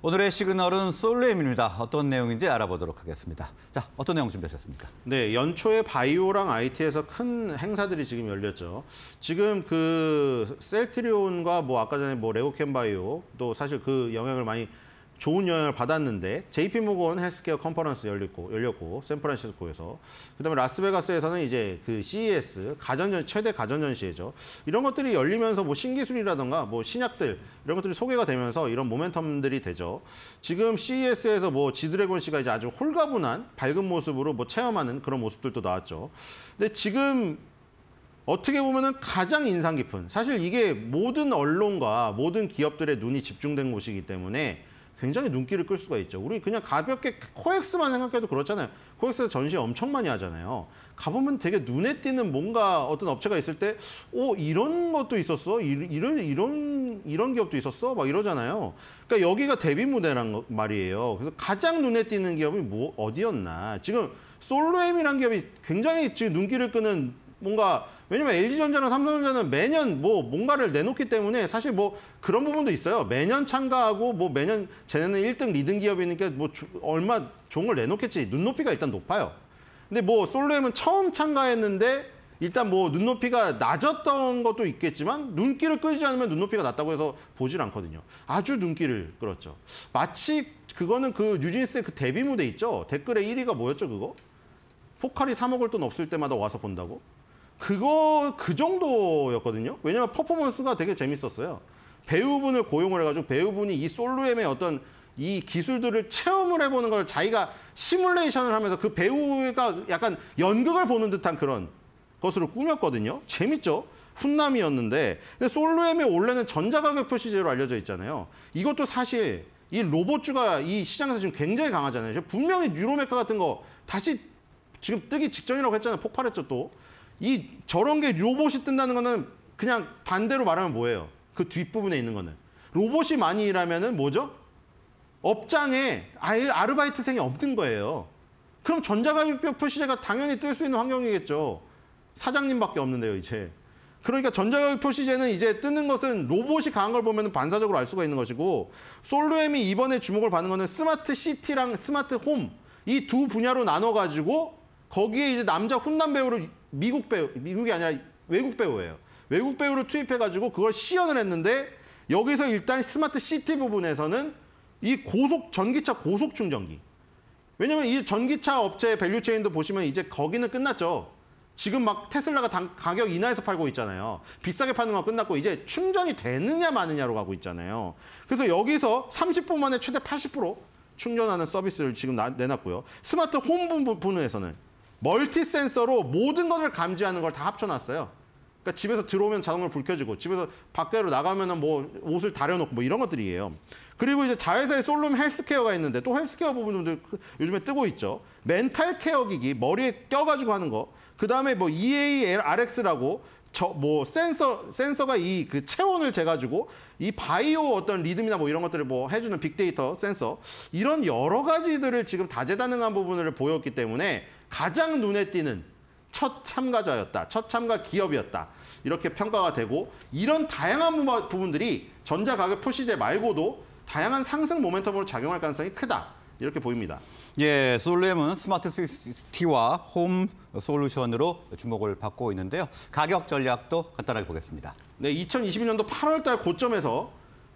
오늘의 시그널은 솔레엠입니다 어떤 내용인지 알아보도록 하겠습니다. 자, 어떤 내용 준비하셨습니까? 네, 연초에 바이오랑 IT에서 큰 행사들이 지금 열렸죠. 지금 그 셀트리온과 뭐 아까 전에 뭐 레고캠 바이오 또 사실 그 영향을 많이 좋은 영향을 받았는데 JP 모건 헬스케어 컨퍼런스 열렸고 열렸고 샌프란시스코에서 그다음에 라스베가스에서는 이제 그 CES 가전전 최대 가전전시회죠 이런 것들이 열리면서 뭐 신기술이라던가 뭐 신약들 이런 것들이 소개가 되면서 이런 모멘텀들이 되죠 지금 CES에서 뭐 지드래곤 씨가 이제 아주 홀가분한 밝은 모습으로 뭐 체험하는 그런 모습들도 나왔죠 근데 지금 어떻게 보면은 가장 인상 깊은 사실 이게 모든 언론과 모든 기업들의 눈이 집중된 곳이기 때문에 굉장히 눈길을 끌 수가 있죠. 우리 그냥 가볍게 코엑스만 생각해도 그렇잖아요. 코엑스 전시 엄청 많이 하잖아요. 가보면 되게 눈에 띄는 뭔가 어떤 업체가 있을 때, 오, 어, 이런 것도 있었어? 이런, 이런, 이런 기업도 있었어? 막 이러잖아요. 그러니까 여기가 데뷔 무대란 말이에요. 그래서 가장 눈에 띄는 기업이 뭐, 어디였나. 지금 솔로엠이란 기업이 굉장히 지금 눈길을 끄는 뭔가 왜냐면 LG전자나 삼성전자는 매년 뭐 뭔가를 내놓기 때문에 사실 뭐 그런 부분도 있어요. 매년 참가하고 뭐 매년 쟤네는 1등 리등 기업이니까 뭐 조, 얼마 종을 내놓겠지. 눈높이가 일단 높아요. 근데 뭐 솔로엠은 처음 참가했는데 일단 뭐 눈높이가 낮았던 것도 있겠지만 눈길을 끌지 않으면 눈높이가 낮다고 해서 보질 않거든요. 아주 눈길을 끌었죠. 마치 그거는 그 뉴진스의 그 데뷔 무대 있죠. 댓글에 1위가 뭐였죠 그거? 포칼이 3억을 돈 없을 때마다 와서 본다고? 그거 그 정도였거든요. 왜냐면 퍼포먼스가 되게 재밌었어요. 배우분을 고용을 해가지고 배우분이 이 솔로엠의 어떤 이 기술들을 체험을 해보는 걸 자기가 시뮬레이션을 하면서 그 배우가 약간 연극을 보는 듯한 그런 것으로 꾸몄거든요. 재밌죠? 훈남이었는데 근데 솔로엠의 원래는 전자가격 표시제로 알려져 있잖아요. 이것도 사실 이 로봇주가 이 시장에서 지금 굉장히 강하잖아요. 분명히 뉴로메카 같은 거 다시 지금 뜨기 직전이라고 했잖아요. 폭발했죠 또. 이 저런 게 로봇이 뜬다는 거는 그냥 반대로 말하면 뭐예요? 그 뒷부분에 있는 거는. 로봇이 많이 일하면은 뭐죠? 업장에 아예 아르바이트생이 없는 거예요. 그럼 전자가격 표시제가 당연히 뜰 수 있는 환경이겠죠. 사장님밖에 없는데요, 이제. 그러니까 전자가격 표시제는 이제 뜨는 것은 로봇이 강한 걸 보면 반사적으로 알 수가 있는 것이고 솔로엠이 이번에 주목을 받는 것은 스마트 시티랑 스마트 홈 이 두 분야로 나눠 가지고 거기에 이제 남자 훈남 배우를 미국 배우, 미국이 아니라 외국 배우예요. 외국 배우를 투입해가지고 그걸 시연을 했는데 여기서 일단 스마트 시티 부분에서는 이 고속 전기차 고속 충전기. 왜냐면 이 전기차 업체 의 밸류 체인도 보시면 이제 거기는 끝났죠. 지금 막 테슬라가 당, 가격 인하해서 팔고 있잖아요. 비싸게 파는 건 끝났고 이제 충전이 되느냐 마느냐로 가고 있잖아요. 그래서 여기서 30분 만에 최대 80% 충전하는 서비스를 지금 나, 내놨고요. 스마트 홈 부분에서는 멀티 센서로 모든 것을 감지하는 걸 다 합쳐놨어요. 그러니까 집에서 들어오면 자동으로 불 켜지고 집에서 밖으로 나가면은 뭐 옷을 다려놓고 뭐 이런 것들이에요. 그리고 이제 자회사의 솔룸 헬스케어가 있는데 또 헬스케어 부분도 그 요즘에 뜨고 있죠. 멘탈 케어 기기 머리에 껴가지고 하는 거. 그 다음에 뭐 EARX라고 저 뭐 센서 센서가 이 그 체온을 재가지고 이 바이오 어떤 리듬이나 뭐 이런 것들을 뭐 해주는 빅데이터 센서 이런 여러 가지들을 지금 다재다능한 부분을 보였기 때문에 가장 눈에 띄는 첫 참가자였다. 첫 참가 기업이었다. 이렇게 평가가 되고 이런 다양한 부분들이 전자 가격 표시제 말고도 다양한 상승 모멘텀으로 작용할 가능성이 크다. 이렇게 보입니다. 예, 솔렘은 스마트 시티와 홈 솔루션으로 주목을 받고 있는데요. 가격 전략도 간단하게 보겠습니다. 네, 2021년도 8월달 고점에서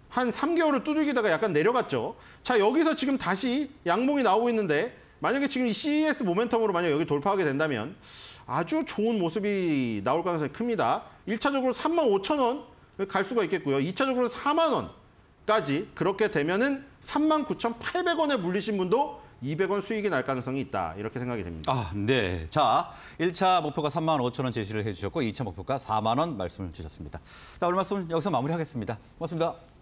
한 3개월을 두들기다가 약간 내려갔죠. 자, 여기서 지금 다시 양봉이 나오고 있는데 만약에 지금 이 CES 모멘텀으로 만약 여기 돌파하게 된다면 아주 좋은 모습이 나올 가능성이 큽니다. 1차적으로 3 5 0 0원갈 수가 있겠고요. 2차적으로 4만 원까지 그렇게 되면은 39,800원에 물리신 분도 200원 수익이 날 가능성이 있다. 이렇게 생각이 됩니다. 아, 네. 자, 1차 목표가 3만 5천 원 제시를 해주셨고 2차 목표가 4만 원 말씀을 주셨습니다. 자, 오늘 말씀 여기서 마무리하겠습니다. 고맙습니다.